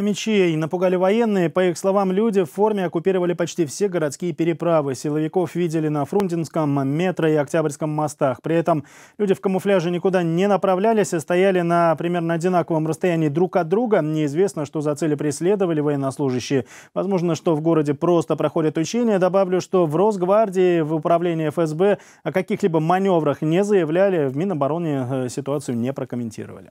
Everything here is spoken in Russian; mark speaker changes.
Speaker 1: Мечей напугали военные. По их словам, люди в форме оккупировали почти все городские переправы. Силовиков видели на Фрунзенском, Метро и Октябрьском мостах. При этом люди в камуфляже никуда не направлялись и а стояли на примерно одинаковом расстоянии друг от друга. Неизвестно, что за цели преследовали военнослужащие. Возможно, что в городе просто проходят учения. Добавлю, что в Росгвардии, в управлении ФСБ о каких-либо маневрах не заявляли. В Минобороне э, ситуацию не прокомментировали.